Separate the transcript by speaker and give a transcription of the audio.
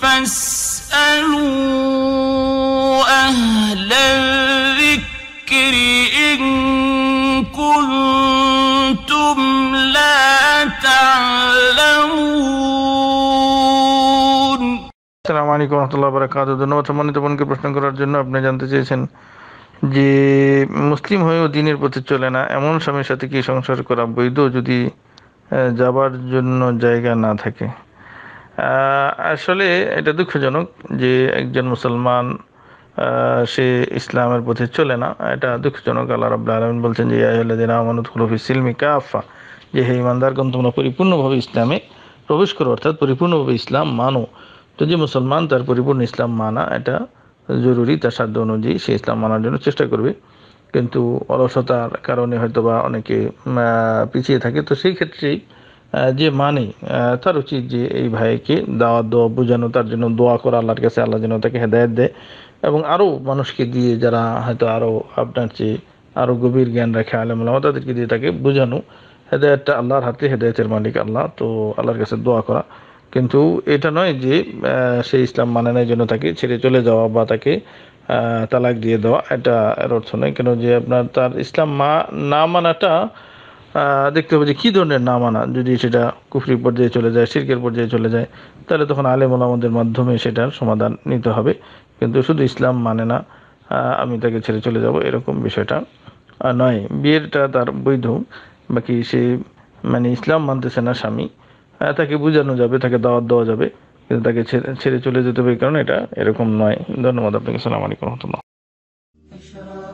Speaker 1: فاسألوا أهل الذكر إن كنتم لا تعلمون السلام عليكم ورحمة الله وبركاته ধন্যবাদ সম্মানিত বোনকে প্রশ্ন করার জন্য আপনি জানতে চেয়েছেন যে মুসলিম হয়েও দিনের পথে চলে না এমন স্বামীর সাথে কি সংসার করা বৈধ যদি যাবার জন্য জায়গা না থাকে আসলে এটা দুঃখজনক যে একজন মুসলমান সে ইসলামের পথে চলে না এটা দুঃখজনক আল্লাহ রাবুল্লা আলমিন বলছেন যে ইয়াহদিন আমানত খুলফি সিলমি কাফা যে হে ইমানদারগণ তোমরা পরিপূর্ণভাবে ইসলামে প্রবেশ করো অর্থাৎ পরিপূর্ণভাবে ইসলাম মানো তো যে মুসলমান তার পরিপূর্ণ ইসলাম মানা এটা জরুরি তার সাধ্য অনুযায়ী সে ইসলাম মানার জন্য চেষ্টা করবে কিন্তু অলসতার কারণে হয়তো বা অনেকে পিছিয়ে থাকে তো সেই ক্ষেত্রেই যে মানে তার উচিত যে এই ভাইকে দাওয়া দোয়া বোঝানো তার জন্য দোয়া করা আল্লাহর কাছে আল্লাহ যেন তাকে হেদায়ত দেয় এবং আরও মানুষকে দিয়ে যারা হয়তো আরও আপনার চেয়ে আরও গভীর জ্ঞান রাখে আলমুল্লাহ তাদেরকে দিয়ে তাকে বোঝানো হেদায়তটা আল্লাহর হাতে হেদায়তের মালিক আল্লাহ তো আল্লাহর কাছে দোয়া করা কিন্তু এটা নয় যে সে ইসলাম মানে নেয় জন্য তাকে ছেড়ে চলে যাওয়া বা তাকে তালাক দিয়ে দেওয়া এটা এর অর্থ নয় কেন যে আপনার তার ইসলাম মা না মানাটা দেখতে হবে যে কী ধরনের নাম আনা যদি সেটা কুফরি পর্যায়ে চলে যায় শিরকের পর্যায়ে চলে যায় তাহলে তখন আলেম আমাদের মাধ্যমে সেটার সমাধান নিতে হবে কিন্তু শুধু ইসলাম মানে না আমি তাকে ছেড়ে চলে যাব এরকম বিষয়টা নয় বিয়েটা তার বৈধ বাকি সে মানে ইসলাম মানতেছে না স্বামী তাকে বোঝানো যাবে তাকে দাওয়াত দেওয়া যাবে কিন্তু তাকে ছেড়ে ছেড়ে চলে যেতে হবে কারণ এটা এরকম নয় ধন্যবাদ আপনাকে সালাম আলাইকুম রহমতুল্লাহ